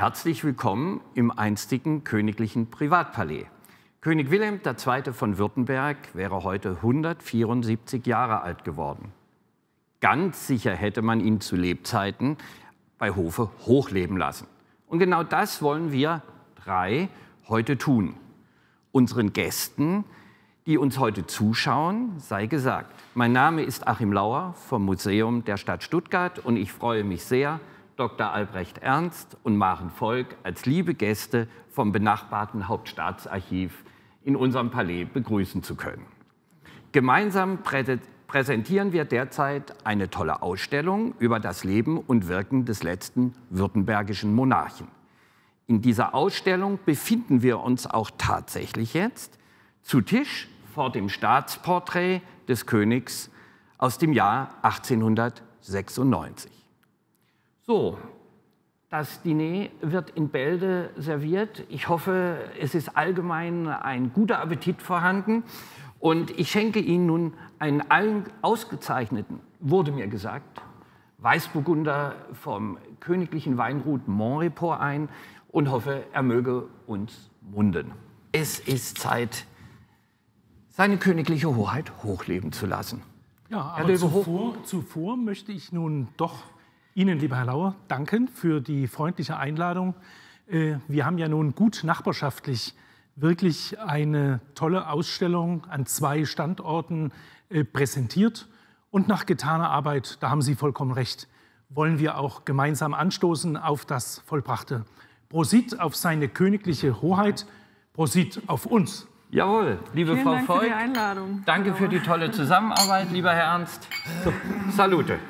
Herzlich willkommen im einstigen königlichen Privatpalais. König Wilhelm II. von Württemberg wäre heute 174 Jahre alt geworden. Ganz sicher hätte man ihn zu Lebzeiten bei Hofe hochleben lassen. Und genau das wollen wir drei heute tun. Unseren Gästen, die uns heute zuschauen, sei gesagt. Mein Name ist Achim Lauer vom Museum der Stadt Stuttgart und ich freue mich sehr, Dr. Albrecht Ernst und Maren Volk als liebe Gäste vom benachbarten Hauptstaatsarchiv in unserem Palais begrüßen zu können. Gemeinsam präsentieren wir derzeit eine tolle Ausstellung über das Leben und Wirken des letzten württembergischen Monarchen. In dieser Ausstellung befinden wir uns auch tatsächlich jetzt zu Tisch vor dem Staatsporträt des Königs aus dem Jahr 1896. So, das Diner wird in Bälde serviert. Ich hoffe, es ist allgemein ein guter Appetit vorhanden. Und ich schenke Ihnen nun einen allen ausgezeichneten, wurde mir gesagt, Weißburgunder vom königlichen Weinrut Montreport ein und hoffe, er möge uns munden. Es ist Zeit, seine königliche Hoheit hochleben zu lassen. Ja, aber zuvor, zuvor möchte ich nun doch Ihnen, lieber Herr Lauer, danken für die freundliche Einladung. Äh, wir haben ja nun gut nachbarschaftlich wirklich eine tolle Ausstellung an zwei Standorten äh, präsentiert. Und nach getaner Arbeit, da haben Sie vollkommen recht, wollen wir auch gemeinsam anstoßen auf das Vollbrachte. Prosit auf seine königliche Hoheit, Prosit auf uns. Jawohl, liebe Vielen Frau Dank Volk. Für die Einladung. Danke für die tolle Zusammenarbeit, lieber Herr Ernst. So, salute.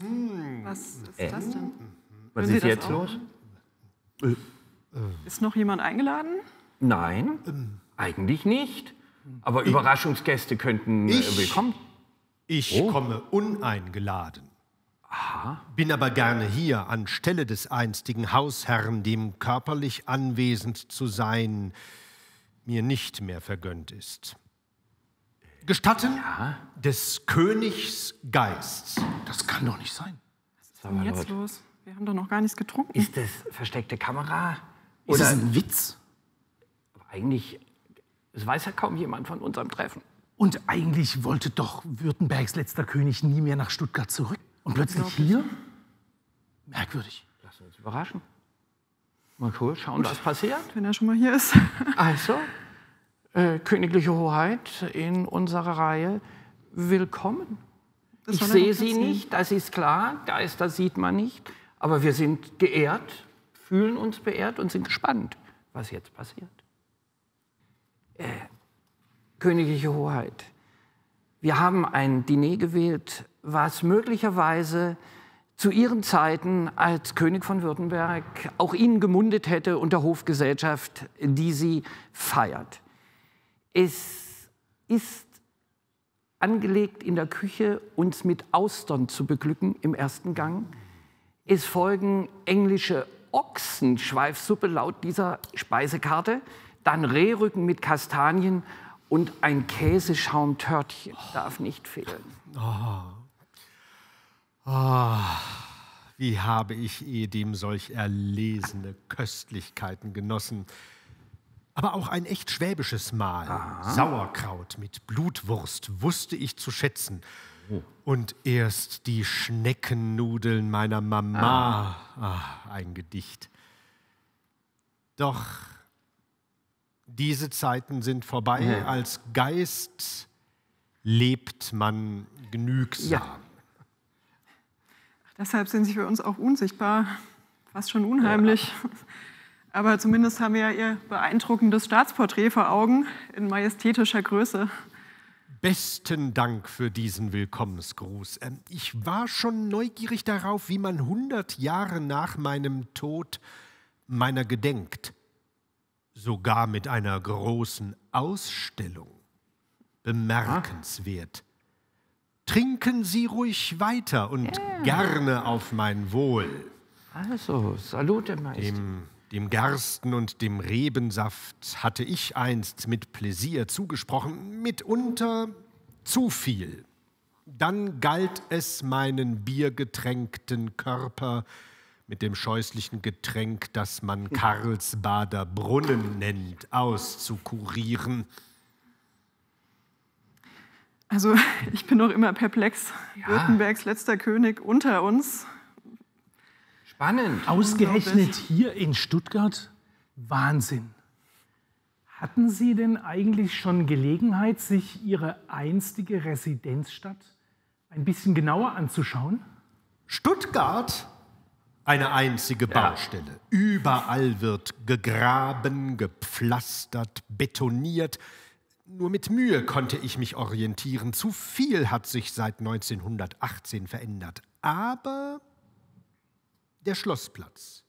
Hm. Was ist das äh. denn? Mhm. Was Hören ist Sie jetzt los? Äh, äh. Ist noch jemand eingeladen? Nein, ähm. eigentlich nicht. Aber ich, Überraschungsgäste könnten ich, willkommen. Ich oh. komme uneingeladen. Aha. Bin aber gerne hier, anstelle des einstigen Hausherrn, dem körperlich anwesend zu sein mir nicht mehr vergönnt ist gestatten ja. des Königs Geist. Das kann doch nicht sein. Was ist denn jetzt los? Wir haben doch noch gar nichts getrunken. Ist das versteckte Kamera? Oder ist das ein Witz? Eigentlich, das weiß ja kaum jemand von unserem Treffen. Und eigentlich wollte doch Württembergs letzter König nie mehr nach Stuttgart zurück. Und plötzlich hier? Merkwürdig. Lass uns überraschen. Mal cool, schauen, Gut. was passiert. Wenn er schon mal hier ist. Also, äh, königliche Hoheit in unserer Reihe willkommen. Das ich sehe sie sehen. nicht, das ist klar, Geister sieht man nicht, aber wir sind geehrt, fühlen uns beehrt und sind gespannt, was jetzt passiert. Äh, Königliche Hoheit, wir haben ein Diner gewählt, was möglicherweise zu ihren Zeiten als König von Württemberg auch ihnen gemundet hätte unter Hofgesellschaft, die sie feiert. Es ist angelegt in der Küche, uns mit Austern zu beglücken im ersten Gang. Es folgen englische Ochsenschweifsuppe laut dieser Speisekarte, dann Rehrücken mit Kastanien und ein Käseschaumtörtchen oh. darf nicht fehlen. Oh. Oh. Wie habe ich ehedem solch erlesene Köstlichkeiten genossen aber auch ein echt schwäbisches Mahl. Aha. Sauerkraut mit Blutwurst wusste ich zu schätzen. Oh. Und erst die Schneckennudeln meiner Mama. Ah. Ach, ein Gedicht. Doch diese Zeiten sind vorbei. Ja. Mhm. Als Geist lebt man genügsam. Ja. Deshalb sind sie für uns auch unsichtbar, fast schon unheimlich. Ja. Aber zumindest haben wir ja Ihr beeindruckendes Staatsporträt vor Augen in majestätischer Größe. Besten Dank für diesen Willkommensgruß. Ähm, ich war schon neugierig darauf, wie man 100 Jahre nach meinem Tod meiner gedenkt. Sogar mit einer großen Ausstellung. Bemerkenswert. Trinken Sie ruhig weiter und yeah. gerne auf mein Wohl. Also, Salute, Meister. Dem dem Gersten und dem Rebensaft hatte ich einst mit Pläsier zugesprochen, mitunter zu viel. Dann galt es, meinen biergetränkten Körper mit dem scheußlichen Getränk, das man hm. Karlsbader Brunnen nennt, auszukurieren. Also, ich bin noch immer perplex. Ja. Württembergs letzter König unter uns Spannend. Ausgerechnet hier in Stuttgart? Wahnsinn. Hatten Sie denn eigentlich schon Gelegenheit, sich Ihre einstige Residenzstadt ein bisschen genauer anzuschauen? Stuttgart? Eine einzige Baustelle. Ja. Überall wird gegraben, gepflastert, betoniert. Nur mit Mühe konnte ich mich orientieren. Zu viel hat sich seit 1918 verändert. Aber der Schlossplatz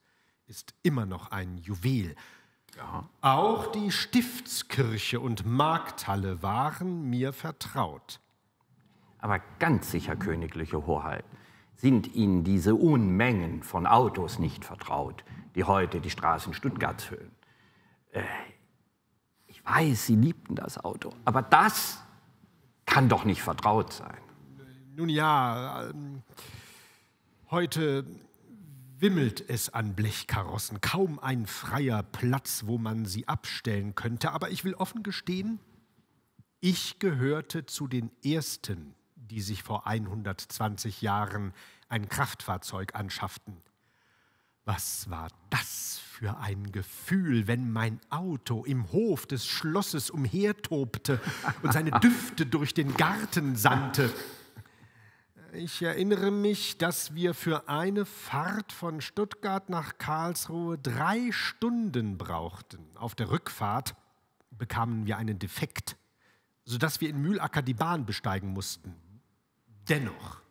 ist immer noch ein Juwel. Ja. Auch die Stiftskirche und Markthalle waren mir vertraut. Aber ganz sicher, königliche Hoheit, sind Ihnen diese Unmengen von Autos nicht vertraut, die heute die Straßen Stuttgarts füllen. Äh, ich weiß, Sie liebten das Auto, aber das kann doch nicht vertraut sein. Nun ja, ähm, heute wimmelt es an Blechkarossen, kaum ein freier Platz, wo man sie abstellen könnte. Aber ich will offen gestehen, ich gehörte zu den Ersten, die sich vor 120 Jahren ein Kraftfahrzeug anschafften. Was war das für ein Gefühl, wenn mein Auto im Hof des Schlosses umhertobte und seine Düfte durch den Garten sandte? ich erinnere mich, dass wir für eine Fahrt von Stuttgart nach Karlsruhe drei Stunden brauchten. Auf der Rückfahrt bekamen wir einen Defekt, sodass wir in Mühlacker die Bahn besteigen mussten. Dennoch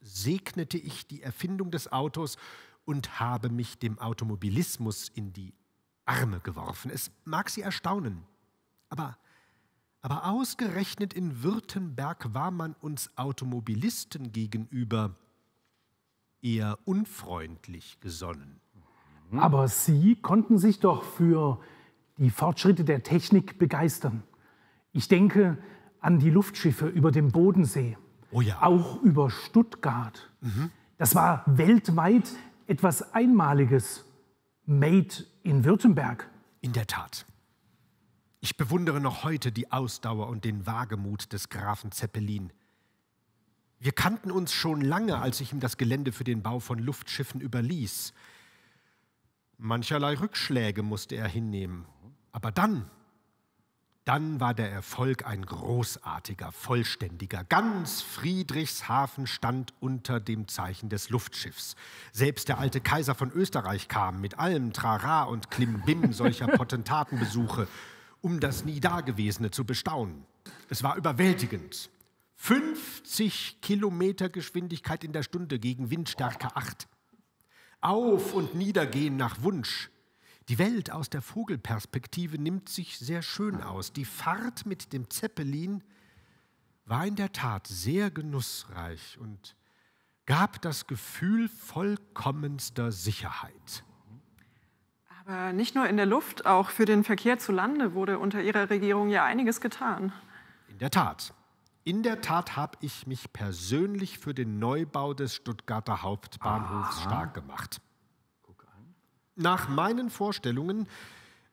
segnete ich die Erfindung des Autos und habe mich dem Automobilismus in die Arme geworfen. Es mag Sie erstaunen, aber aber ausgerechnet in Württemberg war man uns Automobilisten gegenüber eher unfreundlich gesonnen. Mhm. Aber Sie konnten sich doch für die Fortschritte der Technik begeistern. Ich denke an die Luftschiffe über dem Bodensee, oh ja. auch über Stuttgart. Mhm. Das war weltweit etwas Einmaliges, made in Württemberg. In der Tat. Ich bewundere noch heute die Ausdauer und den Wagemut des Grafen Zeppelin. Wir kannten uns schon lange, als ich ihm das Gelände für den Bau von Luftschiffen überließ. Mancherlei Rückschläge musste er hinnehmen. Aber dann, dann war der Erfolg ein großartiger, vollständiger. Ganz Friedrichshafen stand unter dem Zeichen des Luftschiffs. Selbst der alte Kaiser von Österreich kam mit allem Trara und Klimbim solcher Potentatenbesuche um das nie Dagewesene zu bestaunen. Es war überwältigend. 50 Kilometer Geschwindigkeit in der Stunde gegen Windstärke 8. Auf und niedergehen nach Wunsch. Die Welt aus der Vogelperspektive nimmt sich sehr schön aus. Die Fahrt mit dem Zeppelin war in der Tat sehr genussreich und gab das Gefühl vollkommenster Sicherheit. Aber äh, nicht nur in der Luft, auch für den Verkehr zu Lande wurde unter Ihrer Regierung ja einiges getan. In der Tat. In der Tat habe ich mich persönlich für den Neubau des Stuttgarter Hauptbahnhofs Aha. stark gemacht. Nach meinen Vorstellungen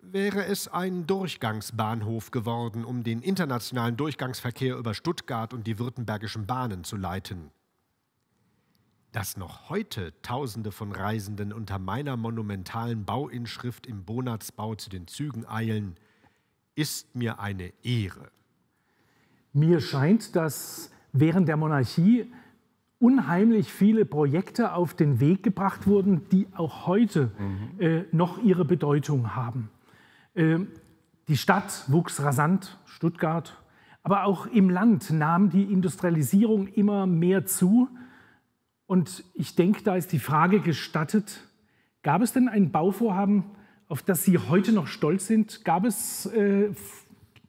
wäre es ein Durchgangsbahnhof geworden, um den internationalen Durchgangsverkehr über Stuttgart und die württembergischen Bahnen zu leiten. Dass noch heute Tausende von Reisenden unter meiner monumentalen Bauinschrift im Bonatsbau zu den Zügen eilen, ist mir eine Ehre. Mir scheint, dass während der Monarchie unheimlich viele Projekte auf den Weg gebracht wurden, die auch heute mhm. äh, noch ihre Bedeutung haben. Äh, die Stadt wuchs rasant, Stuttgart, aber auch im Land nahm die Industrialisierung immer mehr zu und ich denke, da ist die Frage gestattet, gab es denn ein Bauvorhaben, auf das Sie heute noch stolz sind? Gab es äh,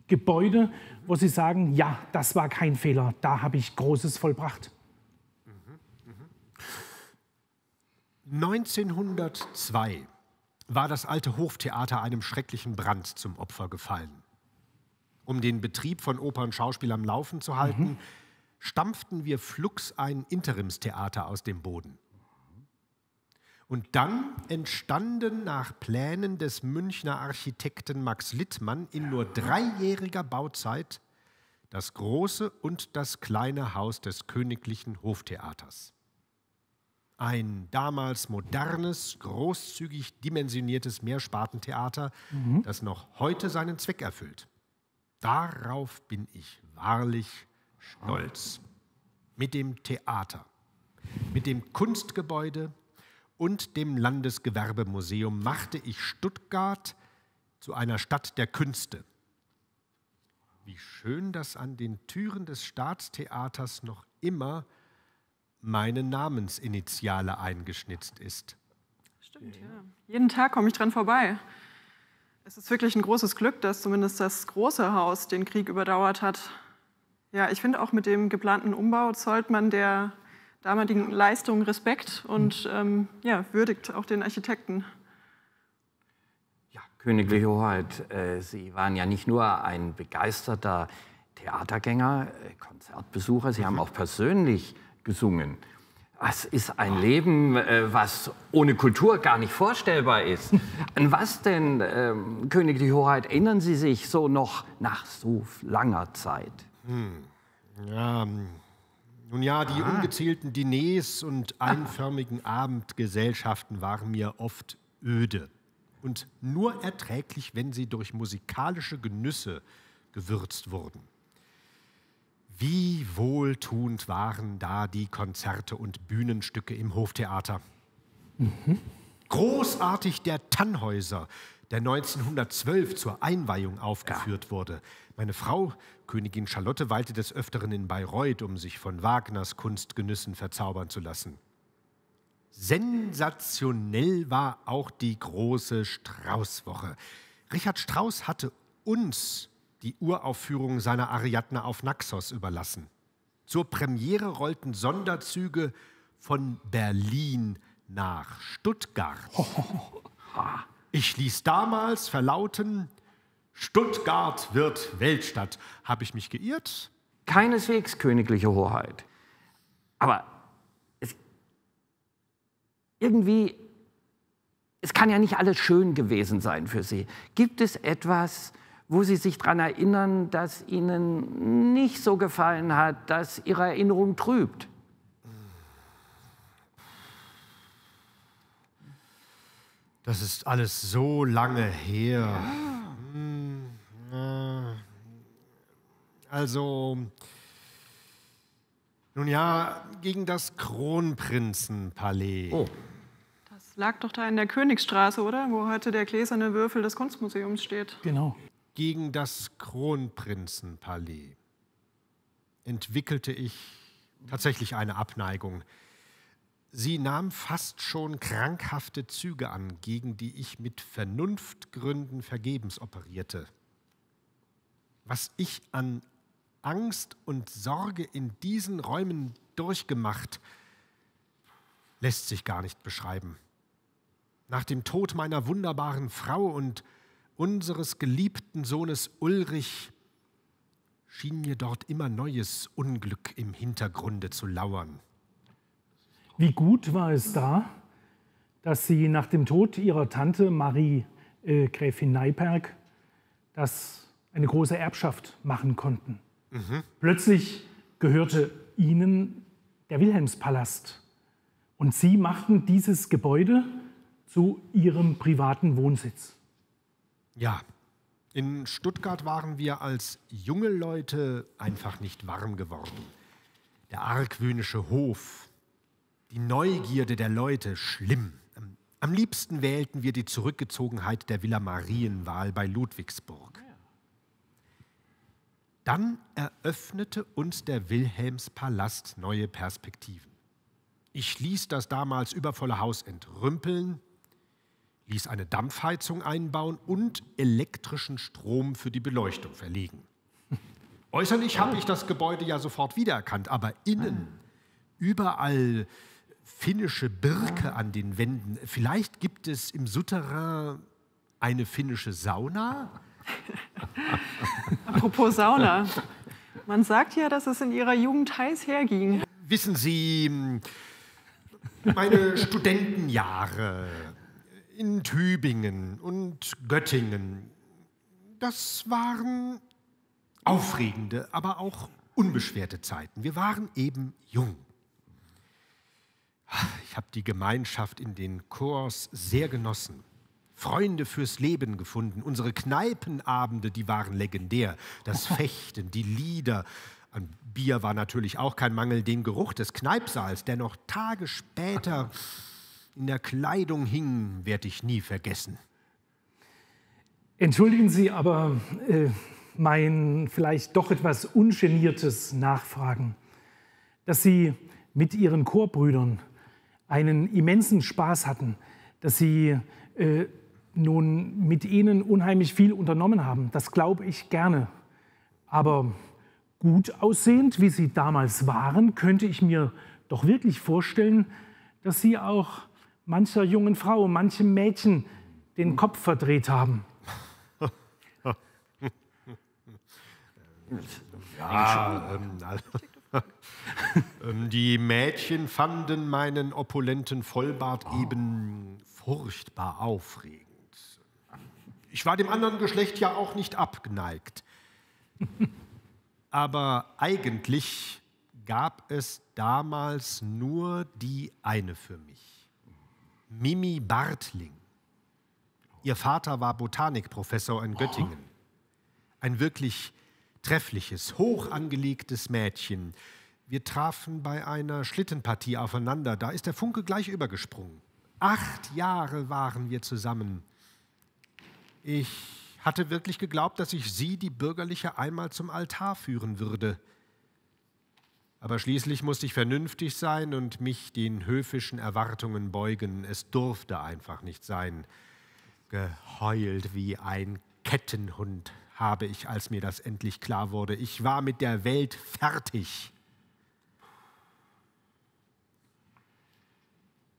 Gebäude, wo Sie sagen, ja, das war kein Fehler, da habe ich Großes vollbracht? 1902 war das alte Hoftheater einem schrecklichen Brand zum Opfer gefallen. Um den Betrieb von Opern und Schauspiel am Laufen zu halten, mhm stampften wir flugs ein Interimstheater aus dem Boden. Und dann entstanden nach Plänen des Münchner Architekten Max Littmann in nur dreijähriger Bauzeit das große und das kleine Haus des Königlichen Hoftheaters. Ein damals modernes, großzügig dimensioniertes Mehrspartentheater, mhm. das noch heute seinen Zweck erfüllt. Darauf bin ich wahrlich stolz. Mit dem Theater, mit dem Kunstgebäude und dem Landesgewerbemuseum machte ich Stuttgart zu einer Stadt der Künste. Wie schön, dass an den Türen des Staatstheaters noch immer meine Namensinitiale eingeschnitzt ist. Stimmt, ja. Jeden Tag komme ich dran vorbei. Es ist wirklich ein großes Glück, dass zumindest das große Haus den Krieg überdauert hat. Ja, ich finde auch mit dem geplanten Umbau zollt man der damaligen Leistung Respekt und hm. ähm, ja, würdigt auch den Architekten. Ja, Königliche Hoheit, äh, Sie waren ja nicht nur ein begeisterter Theatergänger, äh, Konzertbesucher, Sie haben mhm. auch persönlich gesungen. Was ist ein Leben, äh, was ohne Kultur gar nicht vorstellbar ist? An was denn, ähm, Königliche Hoheit, erinnern Sie sich so noch nach so langer Zeit? Hm. Ja, hm. nun ja, die Aha. ungezählten Diners und ah. einförmigen Abendgesellschaften waren mir oft öde und nur erträglich, wenn sie durch musikalische Genüsse gewürzt wurden. Wie wohltuend waren da die Konzerte und Bühnenstücke im Hoftheater. Mhm. Großartig der Tannhäuser, der 1912 zur Einweihung aufgeführt ja. wurde. Meine Frau, Königin Charlotte, weilte des Öfteren in Bayreuth, um sich von Wagners Kunstgenüssen verzaubern zu lassen. Sensationell war auch die große Straußwoche. Richard Strauss hatte uns die Uraufführung seiner Ariadne auf Naxos überlassen. Zur Premiere rollten Sonderzüge von Berlin nach Stuttgart. Ich ließ damals verlauten, Stuttgart wird Weltstadt. Habe ich mich geirrt? Keineswegs, königliche Hoheit. Aber es, irgendwie, es kann ja nicht alles schön gewesen sein für Sie. Gibt es etwas, wo Sie sich daran erinnern, das Ihnen nicht so gefallen hat, das Ihre Erinnerung trübt? Das ist alles so lange her. Ja. Also, nun ja, gegen das Kronprinzenpalais. Oh. Das lag doch da in der Königsstraße, oder? Wo heute der gläserne Würfel des Kunstmuseums steht. Genau. Gegen das Kronprinzenpalais entwickelte ich tatsächlich eine Abneigung. Sie nahm fast schon krankhafte Züge an, gegen die ich mit Vernunftgründen vergebens operierte. Was ich an Angst und Sorge in diesen Räumen durchgemacht, lässt sich gar nicht beschreiben. Nach dem Tod meiner wunderbaren Frau und unseres geliebten Sohnes Ulrich schien mir dort immer neues Unglück im Hintergrunde zu lauern. Wie gut war es da, dass sie nach dem Tod ihrer Tante Marie äh, Gräfin Neiperg das eine große Erbschaft machen konnten. Mhm. Plötzlich gehörte ihnen der Wilhelmspalast. Und sie machten dieses Gebäude zu ihrem privaten Wohnsitz. Ja, in Stuttgart waren wir als junge Leute einfach nicht warm geworden. Der argwöhnische Hof, die Neugierde der Leute, schlimm. Am liebsten wählten wir die Zurückgezogenheit der Villa Marienwahl bei Ludwigsburg. Dann eröffnete uns der Wilhelmspalast neue Perspektiven. Ich ließ das damals übervolle Haus entrümpeln, ließ eine Dampfheizung einbauen und elektrischen Strom für die Beleuchtung verlegen. Äußerlich habe ich das Gebäude ja sofort wiedererkannt, aber innen überall finnische Birke an den Wänden. Vielleicht gibt es im Souterrain eine finnische Sauna? Apropos Sauna. Man sagt ja, dass es in Ihrer Jugend heiß herging. Wissen Sie, hm, meine Studentenjahre in Tübingen und Göttingen, das waren aufregende, aber auch unbeschwerte Zeiten. Wir waren eben jung. Ich habe die Gemeinschaft in den Chors sehr genossen. Freunde fürs Leben gefunden. Unsere Kneipenabende, die waren legendär. Das Fechten, die Lieder. An Bier war natürlich auch kein Mangel. Den Geruch des Kneipsaals, der noch Tage später in der Kleidung hing, werde ich nie vergessen. Entschuldigen Sie aber äh, mein vielleicht doch etwas ungeniertes Nachfragen, dass Sie mit Ihren Chorbrüdern einen immensen Spaß hatten, dass Sie äh, nun mit ihnen unheimlich viel unternommen haben. Das glaube ich gerne. Aber gut aussehend, wie sie damals waren, könnte ich mir doch wirklich vorstellen, dass sie auch mancher jungen Frau, manchem Mädchen den Kopf verdreht haben. Ja, ähm, ähm die Mädchen fanden meinen opulenten Vollbart oh. eben furchtbar aufregend. Ich war dem anderen Geschlecht ja auch nicht abgeneigt. Aber eigentlich gab es damals nur die eine für mich. Mimi Bartling. Ihr Vater war Botanikprofessor in Göttingen. Ein wirklich treffliches, hoch angelegtes Mädchen. Wir trafen bei einer Schlittenpartie aufeinander. Da ist der Funke gleich übergesprungen. Acht Jahre waren wir zusammen. Ich hatte wirklich geglaubt, dass ich sie, die Bürgerliche, einmal zum Altar führen würde. Aber schließlich musste ich vernünftig sein und mich den höfischen Erwartungen beugen. Es durfte einfach nicht sein. Geheult wie ein Kettenhund habe ich, als mir das endlich klar wurde. Ich war mit der Welt fertig.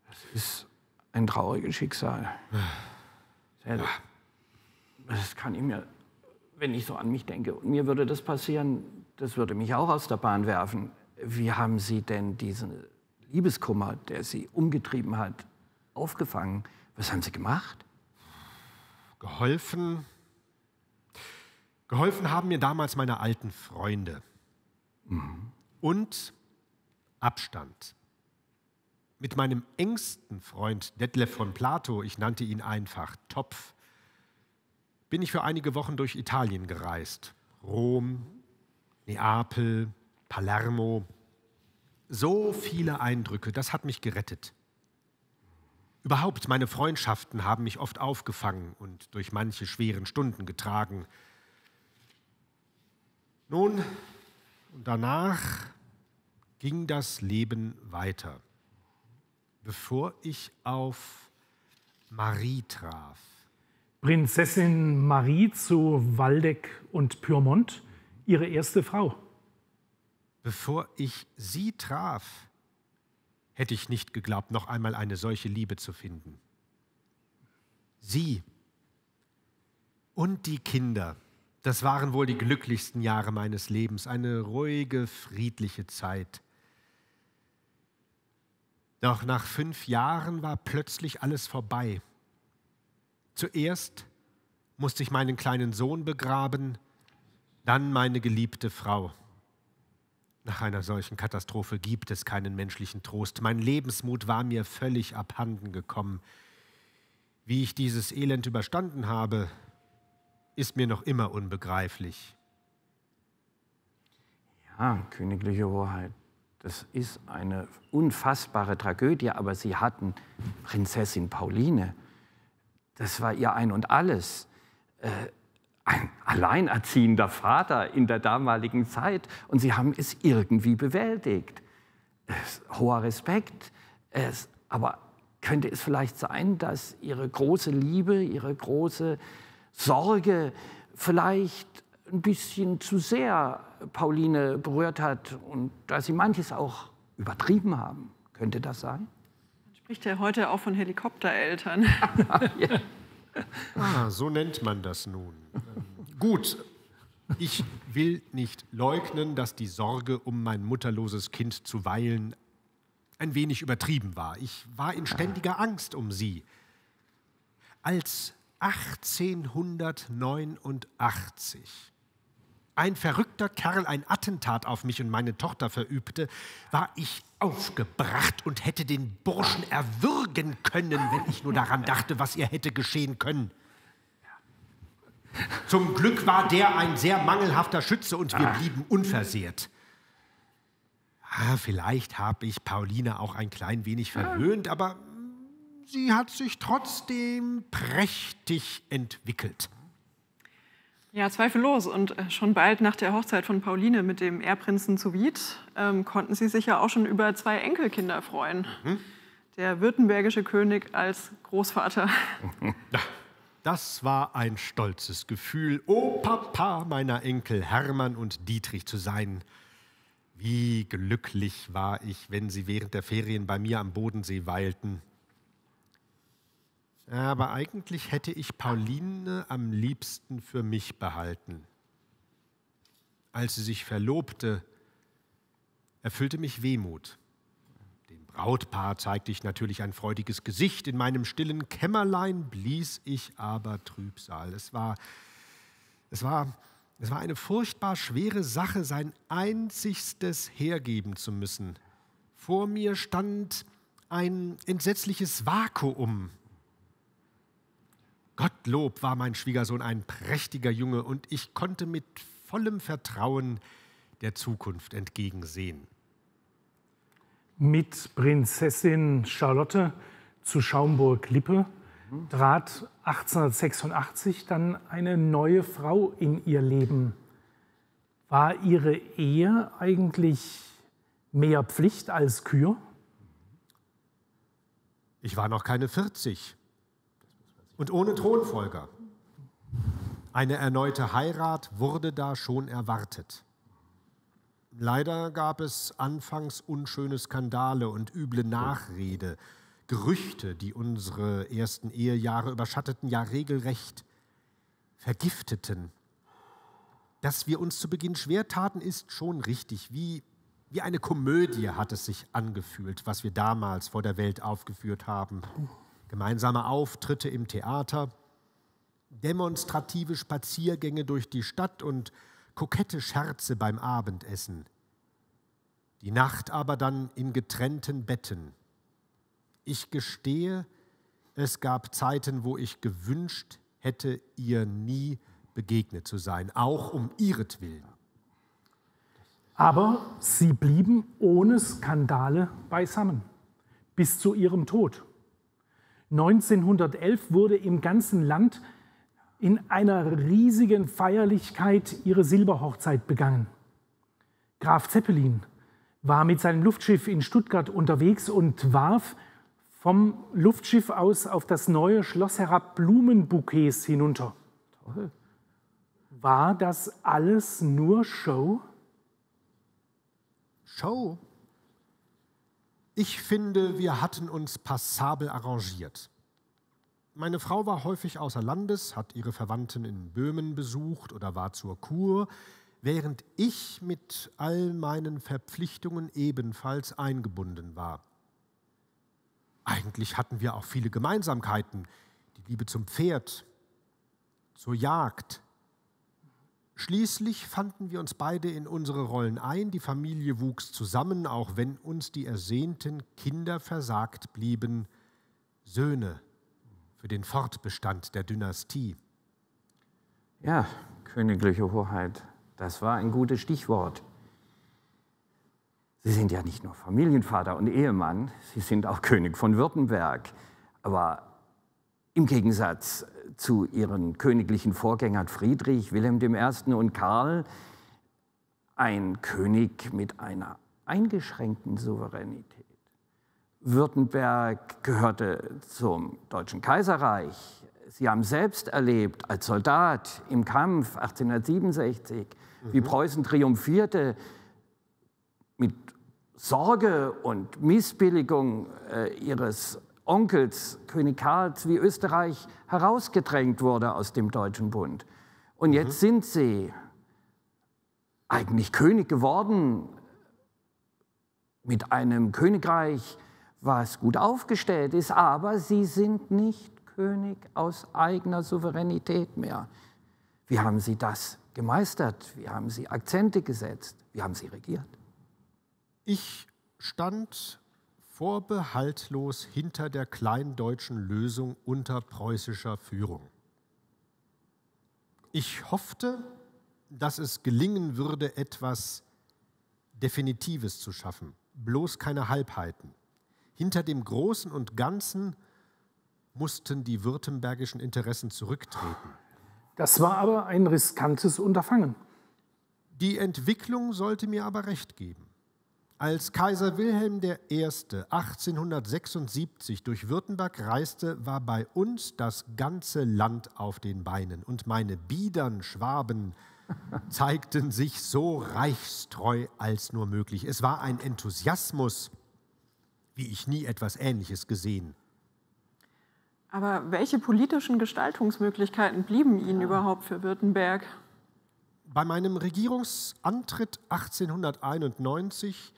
Das ist ein trauriges Schicksal. Sehr ja das kann ich mir, wenn ich so an mich denke, und mir würde das passieren, das würde mich auch aus der Bahn werfen. Wie haben Sie denn diesen Liebeskummer, der Sie umgetrieben hat, aufgefangen? Was haben Sie gemacht? Geholfen. Geholfen haben mir damals meine alten Freunde. Mhm. Und Abstand. Mit meinem engsten Freund Detlef von Plato, ich nannte ihn einfach Topf, bin ich für einige Wochen durch Italien gereist. Rom, Neapel, Palermo. So viele Eindrücke, das hat mich gerettet. Überhaupt, meine Freundschaften haben mich oft aufgefangen und durch manche schweren Stunden getragen. Nun und danach ging das Leben weiter, bevor ich auf Marie traf. Prinzessin Marie zu Waldeck und Pyrmont, ihre erste Frau. Bevor ich sie traf, hätte ich nicht geglaubt, noch einmal eine solche Liebe zu finden. Sie und die Kinder, das waren wohl die glücklichsten Jahre meines Lebens, eine ruhige, friedliche Zeit. Doch nach fünf Jahren war plötzlich alles vorbei. Zuerst musste ich meinen kleinen Sohn begraben, dann meine geliebte Frau. Nach einer solchen Katastrophe gibt es keinen menschlichen Trost. Mein Lebensmut war mir völlig abhanden gekommen. Wie ich dieses Elend überstanden habe, ist mir noch immer unbegreiflich. Ja, königliche Hoheit, das ist eine unfassbare Tragödie, aber Sie hatten Prinzessin Pauline das war ihr Ein und Alles. Äh, ein alleinerziehender Vater in der damaligen Zeit und sie haben es irgendwie bewältigt. Es, hoher Respekt, es, aber könnte es vielleicht sein, dass ihre große Liebe, ihre große Sorge vielleicht ein bisschen zu sehr Pauline berührt hat und dass sie manches auch übertrieben haben? Könnte das sein? Spricht er heute auch von Helikoptereltern. ja. Ah, so nennt man das nun. Gut, ich will nicht leugnen, dass die Sorge um mein mutterloses Kind zuweilen ein wenig übertrieben war. Ich war in ständiger Angst um sie. Als 1889 ein verrückter Kerl ein Attentat auf mich und meine Tochter verübte, war ich aufgebracht und hätte den Burschen erwürgen können, wenn ich nur daran dachte, was ihr hätte geschehen können. Zum Glück war der ein sehr mangelhafter Schütze und wir blieben unversehrt. Ah, vielleicht habe ich Pauline auch ein klein wenig verwöhnt, aber sie hat sich trotzdem prächtig entwickelt. Ja, zweifellos. Und äh, schon bald nach der Hochzeit von Pauline mit dem Erbprinzen zu Wied ähm, konnten sie sich ja auch schon über zwei Enkelkinder freuen. Mhm. Der württembergische König als Großvater. Das war ein stolzes Gefühl, oh Papa meiner Enkel Hermann und Dietrich zu sein. Wie glücklich war ich, wenn sie während der Ferien bei mir am Bodensee weilten. Aber eigentlich hätte ich Pauline am liebsten für mich behalten. Als sie sich verlobte, erfüllte mich Wehmut. Dem Brautpaar zeigte ich natürlich ein freudiges Gesicht, in meinem stillen Kämmerlein blies ich aber Trübsal. Es war, es war, es war eine furchtbar schwere Sache, sein einzigstes hergeben zu müssen. Vor mir stand ein entsetzliches Vakuum, Gottlob war mein Schwiegersohn ein prächtiger Junge und ich konnte mit vollem Vertrauen der Zukunft entgegensehen. Mit Prinzessin Charlotte zu Schaumburg-Lippe trat 1886 dann eine neue Frau in ihr Leben. War ihre Ehe eigentlich mehr Pflicht als Kür? Ich war noch keine 40 und ohne Thronfolger. Eine erneute Heirat wurde da schon erwartet. Leider gab es anfangs unschöne Skandale und üble Nachrede, Gerüchte, die unsere ersten Ehejahre überschatteten, ja regelrecht vergifteten. Dass wir uns zu Beginn schwer taten, ist schon richtig. Wie, wie eine Komödie hat es sich angefühlt, was wir damals vor der Welt aufgeführt haben gemeinsame Auftritte im Theater, demonstrative Spaziergänge durch die Stadt und kokette Scherze beim Abendessen. Die Nacht aber dann in getrennten Betten. Ich gestehe, es gab Zeiten, wo ich gewünscht hätte, ihr nie begegnet zu sein, auch um ihretwillen. Aber sie blieben ohne Skandale beisammen, bis zu ihrem Tod. 1911 wurde im ganzen Land in einer riesigen Feierlichkeit ihre Silberhochzeit begangen. Graf Zeppelin war mit seinem Luftschiff in Stuttgart unterwegs und warf vom Luftschiff aus auf das neue Schloss herab Blumenbouquets hinunter. Toll. War das alles nur Show? Show? Ich finde, wir hatten uns passabel arrangiert. Meine Frau war häufig außer Landes, hat ihre Verwandten in Böhmen besucht oder war zur Kur, während ich mit all meinen Verpflichtungen ebenfalls eingebunden war. Eigentlich hatten wir auch viele Gemeinsamkeiten. Die Liebe zum Pferd, zur Jagd, Schließlich fanden wir uns beide in unsere Rollen ein, die Familie wuchs zusammen, auch wenn uns die ersehnten Kinder versagt blieben, Söhne für den Fortbestand der Dynastie. Ja, königliche Hoheit, das war ein gutes Stichwort. Sie sind ja nicht nur Familienvater und Ehemann, Sie sind auch König von Württemberg. Aber im Gegensatz zu ihren königlichen Vorgängern Friedrich, Wilhelm I. und Karl, ein König mit einer eingeschränkten Souveränität. Württemberg gehörte zum Deutschen Kaiserreich. Sie haben selbst erlebt als Soldat im Kampf 1867, mhm. wie Preußen triumphierte mit Sorge und Missbilligung äh, ihres Onkels, König Karls wie Österreich herausgedrängt wurde aus dem Deutschen Bund. Und jetzt mhm. sind sie eigentlich König geworden mit einem Königreich, was gut aufgestellt ist, aber sie sind nicht König aus eigener Souveränität mehr. Wie haben sie das gemeistert? Wie haben sie Akzente gesetzt? Wie haben sie regiert? Ich stand vorbehaltlos hinter der kleindeutschen Lösung unter preußischer Führung. Ich hoffte, dass es gelingen würde, etwas Definitives zu schaffen, bloß keine Halbheiten. Hinter dem Großen und Ganzen mussten die württembergischen Interessen zurücktreten. Das war aber ein riskantes Unterfangen. Die Entwicklung sollte mir aber recht geben. Als Kaiser Wilhelm I. 1876 durch Württemberg reiste, war bei uns das ganze Land auf den Beinen und meine biedern Schwaben zeigten sich so reichstreu als nur möglich. Es war ein Enthusiasmus, wie ich nie etwas Ähnliches gesehen. Aber welche politischen Gestaltungsmöglichkeiten blieben Ihnen ja. überhaupt für Württemberg? Bei meinem Regierungsantritt 1891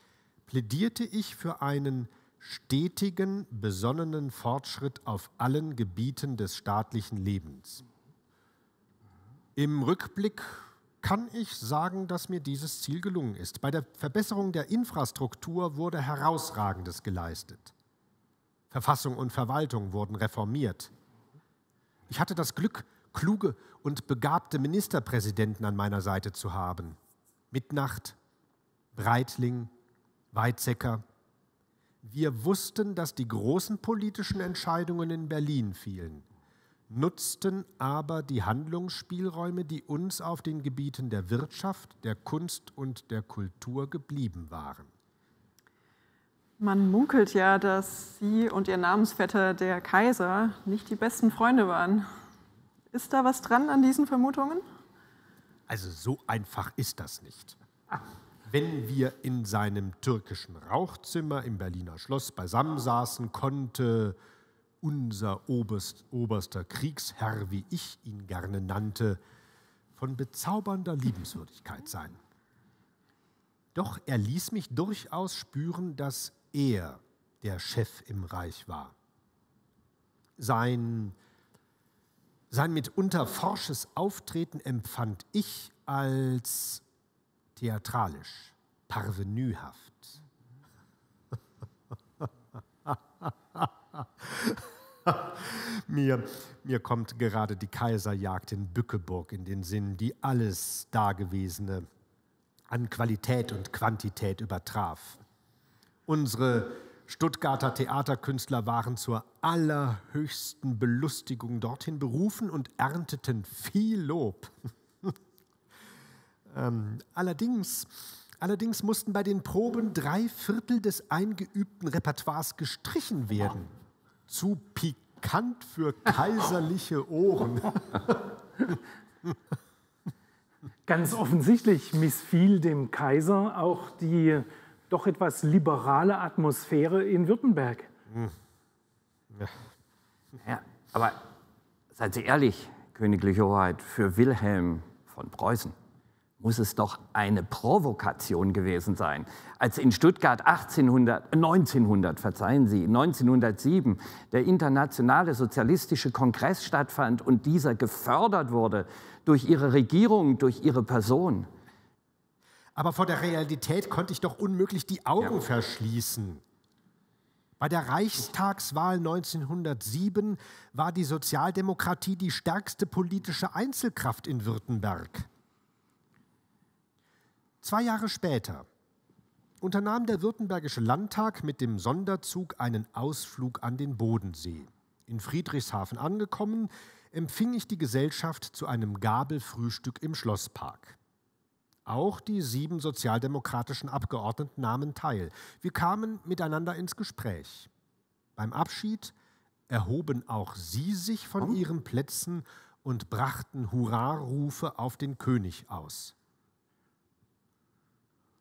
plädierte ich für einen stetigen, besonnenen Fortschritt auf allen Gebieten des staatlichen Lebens. Im Rückblick kann ich sagen, dass mir dieses Ziel gelungen ist. Bei der Verbesserung der Infrastruktur wurde Herausragendes geleistet. Verfassung und Verwaltung wurden reformiert. Ich hatte das Glück, kluge und begabte Ministerpräsidenten an meiner Seite zu haben. Mitnacht, Breitling, Weizsäcker. Wir wussten, dass die großen politischen Entscheidungen in Berlin fielen, nutzten aber die Handlungsspielräume, die uns auf den Gebieten der Wirtschaft, der Kunst und der Kultur geblieben waren. Man munkelt ja, dass Sie und Ihr Namensvetter, der Kaiser, nicht die besten Freunde waren. Ist da was dran an diesen Vermutungen? Also so einfach ist das nicht. Ah. Wenn wir in seinem türkischen Rauchzimmer im Berliner Schloss beisammen saßen, konnte unser Oberst, oberster Kriegsherr, wie ich ihn gerne nannte, von bezaubernder Liebenswürdigkeit sein. Doch er ließ mich durchaus spüren, dass er der Chef im Reich war. Sein, sein mitunter forsches Auftreten empfand ich als theatralisch, parvenühaft. mir, mir kommt gerade die Kaiserjagd in Bückeburg in den Sinn, die alles Dagewesene an Qualität und Quantität übertraf. Unsere Stuttgarter Theaterkünstler waren zur allerhöchsten Belustigung dorthin berufen und ernteten viel Lob. Ähm, allerdings, allerdings mussten bei den Proben drei Viertel des eingeübten Repertoires gestrichen werden. Zu pikant für kaiserliche Ohren. Ganz offensichtlich missfiel dem Kaiser auch die doch etwas liberale Atmosphäre in Württemberg. Hm. Ja. aber seien Sie ehrlich, Königliche Hoheit, für Wilhelm von Preußen muss es doch eine Provokation gewesen sein, als in Stuttgart 1800, 1900, äh, verzeihen Sie, 1907 der internationale sozialistische Kongress stattfand und dieser gefördert wurde durch ihre Regierung, durch ihre Person. Aber vor der Realität konnte ich doch unmöglich die Augen ja. verschließen. Bei der Reichstagswahl 1907 war die Sozialdemokratie die stärkste politische Einzelkraft in Württemberg. Zwei Jahre später unternahm der Württembergische Landtag mit dem Sonderzug einen Ausflug an den Bodensee. In Friedrichshafen angekommen, empfing ich die Gesellschaft zu einem Gabelfrühstück im Schlosspark. Auch die sieben sozialdemokratischen Abgeordneten nahmen teil. Wir kamen miteinander ins Gespräch. Beim Abschied erhoben auch sie sich von hm? ihren Plätzen und brachten Hurrarufe auf den König aus.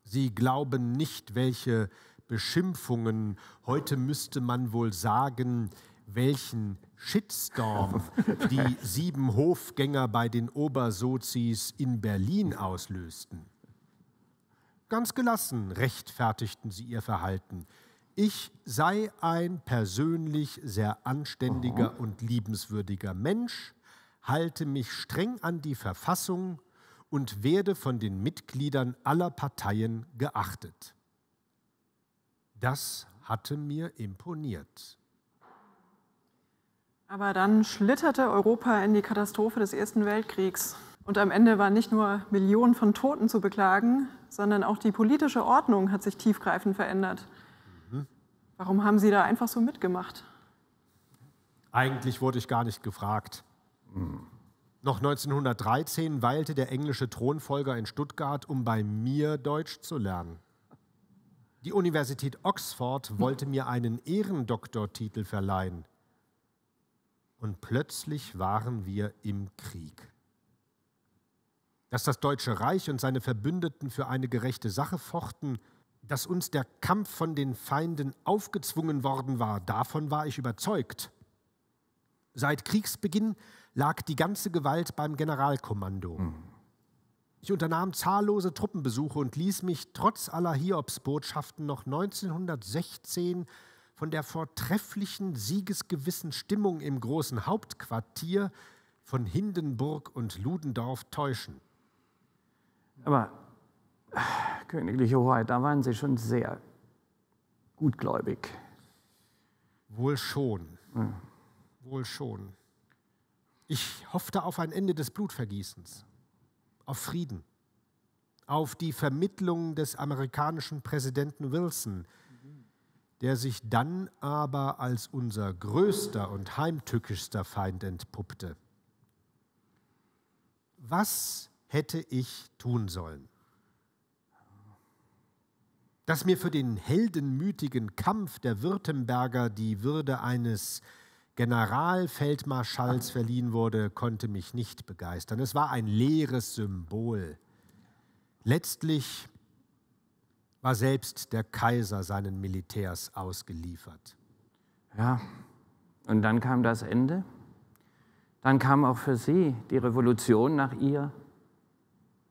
Sie glauben nicht, welche Beschimpfungen, heute müsste man wohl sagen, welchen Shitstorm die sieben Hofgänger bei den Obersozis in Berlin auslösten. Ganz gelassen rechtfertigten sie ihr Verhalten. Ich sei ein persönlich sehr anständiger und liebenswürdiger Mensch, halte mich streng an die Verfassung und werde von den Mitgliedern aller Parteien geachtet. Das hatte mir imponiert. Aber dann schlitterte Europa in die Katastrophe des Ersten Weltkriegs. Und am Ende waren nicht nur Millionen von Toten zu beklagen, sondern auch die politische Ordnung hat sich tiefgreifend verändert. Mhm. Warum haben Sie da einfach so mitgemacht? Eigentlich wurde ich gar nicht gefragt. Mhm. Noch 1913 weilte der englische Thronfolger in Stuttgart, um bei mir Deutsch zu lernen. Die Universität Oxford wollte mir einen Ehrendoktortitel verleihen. Und plötzlich waren wir im Krieg. Dass das Deutsche Reich und seine Verbündeten für eine gerechte Sache fochten, dass uns der Kampf von den Feinden aufgezwungen worden war, davon war ich überzeugt. Seit Kriegsbeginn lag die ganze Gewalt beim Generalkommando. Mhm. Ich unternahm zahllose Truppenbesuche und ließ mich trotz aller Hiobsbotschaften noch 1916 von der vortrefflichen, siegesgewissen Stimmung im großen Hauptquartier von Hindenburg und Ludendorff täuschen. Aber, äh, Königliche Hoheit, da waren Sie schon sehr gutgläubig. Wohl schon. Hm. Wohl schon. Ich hoffte auf ein Ende des Blutvergießens, auf Frieden, auf die Vermittlung des amerikanischen Präsidenten Wilson, der sich dann aber als unser größter und heimtückischster Feind entpuppte. Was hätte ich tun sollen? Dass mir für den heldenmütigen Kampf der Württemberger die Würde eines Generalfeldmarschalls verliehen wurde, konnte mich nicht begeistern. Es war ein leeres Symbol. Letztlich war selbst der Kaiser seinen Militärs ausgeliefert. Ja, und dann kam das Ende. Dann kam auch für sie die Revolution nach ihr,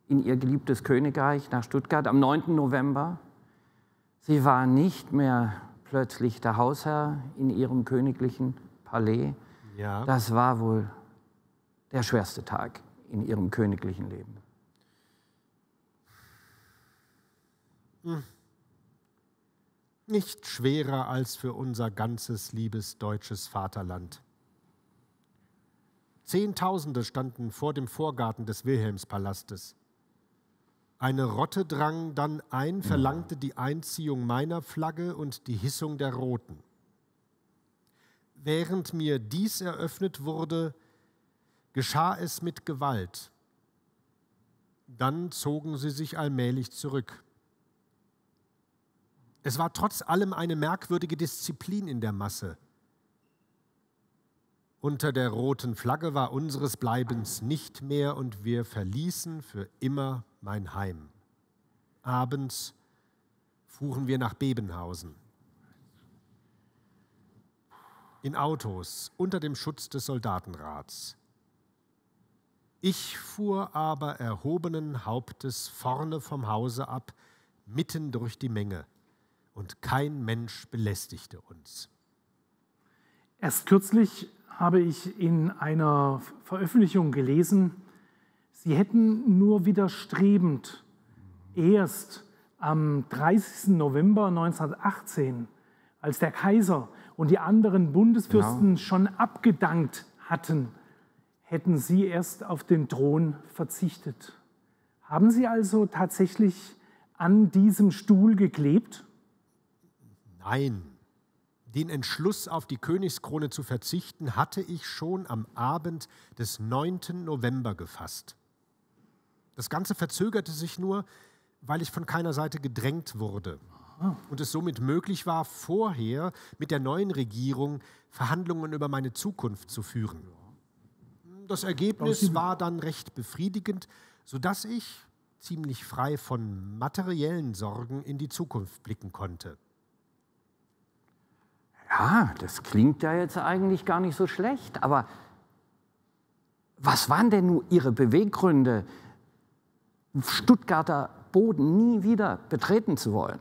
in ihr geliebtes Königreich, nach Stuttgart am 9. November. Sie war nicht mehr plötzlich der Hausherr in ihrem königlichen Palais. Ja. Das war wohl der schwerste Tag in ihrem königlichen Leben. Hm. Nicht schwerer als für unser ganzes liebes deutsches Vaterland. Zehntausende standen vor dem Vorgarten des Wilhelmspalastes. Eine Rotte drang dann ein, verlangte die Einziehung meiner Flagge und die Hissung der Roten. Während mir dies eröffnet wurde, geschah es mit Gewalt. Dann zogen sie sich allmählich zurück. Es war trotz allem eine merkwürdige Disziplin in der Masse. Unter der roten Flagge war unseres Bleibens nicht mehr und wir verließen für immer mein Heim. Abends fuhren wir nach Bebenhausen in Autos unter dem Schutz des Soldatenrats. Ich fuhr aber erhobenen Hauptes vorne vom Hause ab, mitten durch die Menge, und kein Mensch belästigte uns. Erst kürzlich habe ich in einer Veröffentlichung gelesen, Sie hätten nur widerstrebend erst am 30. November 1918, als der Kaiser und die anderen Bundesfürsten genau. schon abgedankt hatten, hätten sie erst auf den Thron verzichtet. Haben Sie also tatsächlich an diesem Stuhl geklebt? Nein. Den Entschluss, auf die Königskrone zu verzichten, hatte ich schon am Abend des 9. November gefasst. Das Ganze verzögerte sich nur, weil ich von keiner Seite gedrängt wurde und es somit möglich war, vorher mit der neuen Regierung Verhandlungen über meine Zukunft zu führen. Das Ergebnis war dann recht befriedigend, sodass ich, ziemlich frei von materiellen Sorgen, in die Zukunft blicken konnte. Ja, das klingt ja jetzt eigentlich gar nicht so schlecht, aber was waren denn nun Ihre Beweggründe, Stuttgarter Boden nie wieder betreten zu wollen?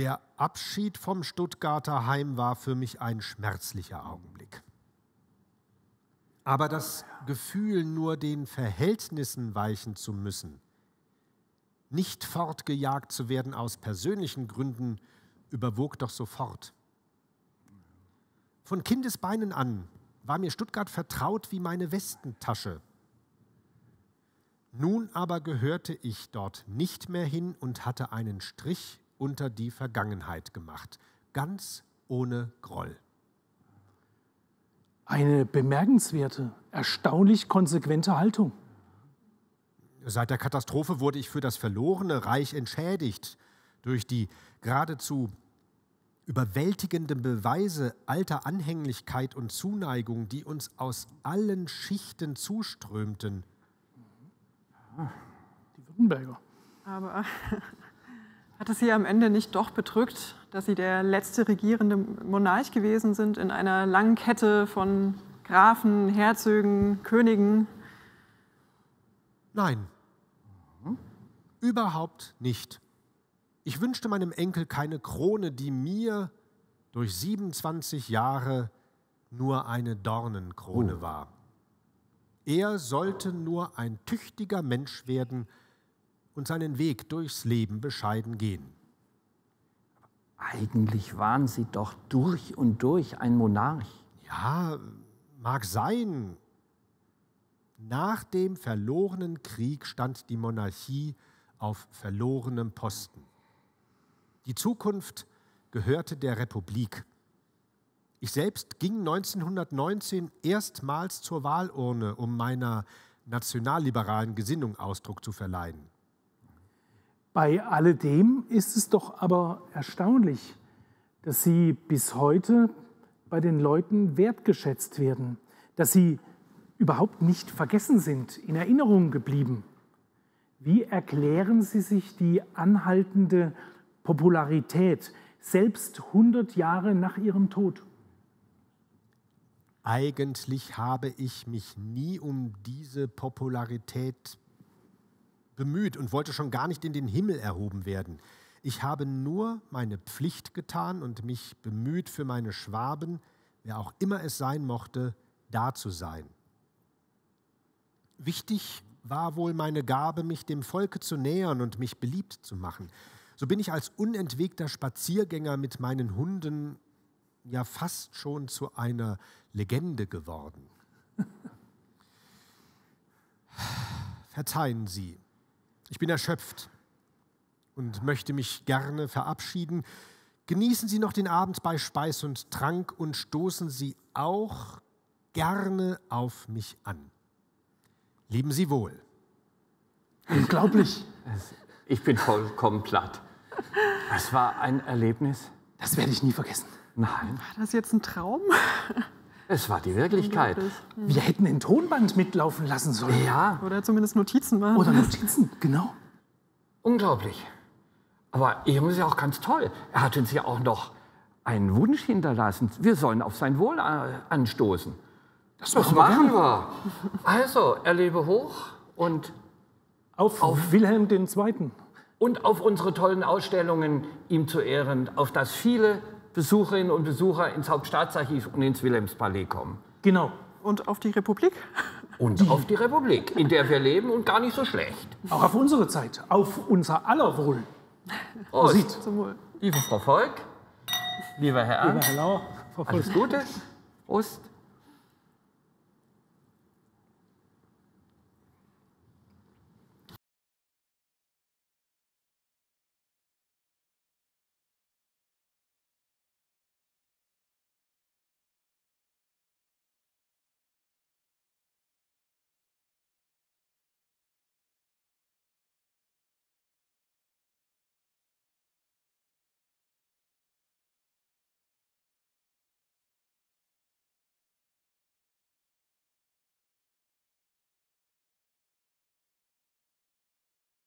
Der Abschied vom Stuttgarter Heim war für mich ein schmerzlicher Augenblick. Aber das Gefühl, nur den Verhältnissen weichen zu müssen, nicht fortgejagt zu werden aus persönlichen Gründen, überwog doch sofort. Von Kindesbeinen an war mir Stuttgart vertraut wie meine Westentasche. Nun aber gehörte ich dort nicht mehr hin und hatte einen Strich unter die Vergangenheit gemacht, ganz ohne Groll. Eine bemerkenswerte, erstaunlich konsequente Haltung. Seit der Katastrophe wurde ich für das verlorene Reich entschädigt durch die geradezu überwältigenden Beweise alter Anhänglichkeit und Zuneigung, die uns aus allen Schichten zuströmten. Ah, die Württemberger. Aber Hat es Sie am Ende nicht doch bedrückt, dass Sie der letzte regierende Monarch gewesen sind in einer langen Kette von Grafen, Herzögen, Königen? Nein, mhm. überhaupt nicht. Ich wünschte meinem Enkel keine Krone, die mir durch 27 Jahre nur eine Dornenkrone oh. war. Er sollte nur ein tüchtiger Mensch werden, und seinen Weg durchs Leben bescheiden gehen. Eigentlich waren sie doch durch und durch ein Monarch. Ja, mag sein. Nach dem verlorenen Krieg stand die Monarchie auf verlorenem Posten. Die Zukunft gehörte der Republik. Ich selbst ging 1919 erstmals zur Wahlurne, um meiner nationalliberalen Gesinnung Ausdruck zu verleihen. Bei alledem ist es doch aber erstaunlich, dass sie bis heute bei den Leuten wertgeschätzt werden, dass sie überhaupt nicht vergessen sind, in Erinnerung geblieben. Wie erklären Sie sich die anhaltende Popularität selbst 100 Jahre nach Ihrem Tod? Eigentlich habe ich mich nie um diese Popularität bemüht und wollte schon gar nicht in den Himmel erhoben werden. Ich habe nur meine Pflicht getan und mich bemüht, für meine Schwaben, wer auch immer es sein mochte, da zu sein. Wichtig war wohl meine Gabe, mich dem Volke zu nähern und mich beliebt zu machen. So bin ich als unentwegter Spaziergänger mit meinen Hunden ja fast schon zu einer Legende geworden. Verzeihen Sie, ich bin erschöpft und möchte mich gerne verabschieden. Genießen Sie noch den Abend bei Speis und Trank und stoßen Sie auch gerne auf mich an. Leben Sie wohl. Unglaublich. Ich bin vollkommen platt. Das war ein Erlebnis. Das werde ich nie vergessen. Nein. War das jetzt ein Traum? Es war die Wirklichkeit. Mhm. Wir hätten ein Tonband mitlaufen lassen sollen. Ja. Oder zumindest Notizen machen. Oder Notizen, genau. Unglaublich. Aber eben ist ja auch ganz toll. Er hat uns ja auch noch einen Wunsch hinterlassen. Wir sollen auf sein Wohl äh, anstoßen. Das, das machen, wir. Also, er lebe hoch und auf, auf Wilhelm II. Und auf unsere tollen Ausstellungen ihm zu Ehren, auf das viele Besucherinnen und Besucher ins Hauptstaatsarchiv und ins Wilhelmspalais kommen. Genau. Und auf die Republik? Und auf die Republik, in der wir leben und gar nicht so schlecht. Auch auf unsere Zeit, auf unser aller Wohl. Prost. Zum Wohl. Liebe Frau Volk, lieber Herr Arndt, lieber Herr Lauer, Frau Volk. alles Gute, Prost.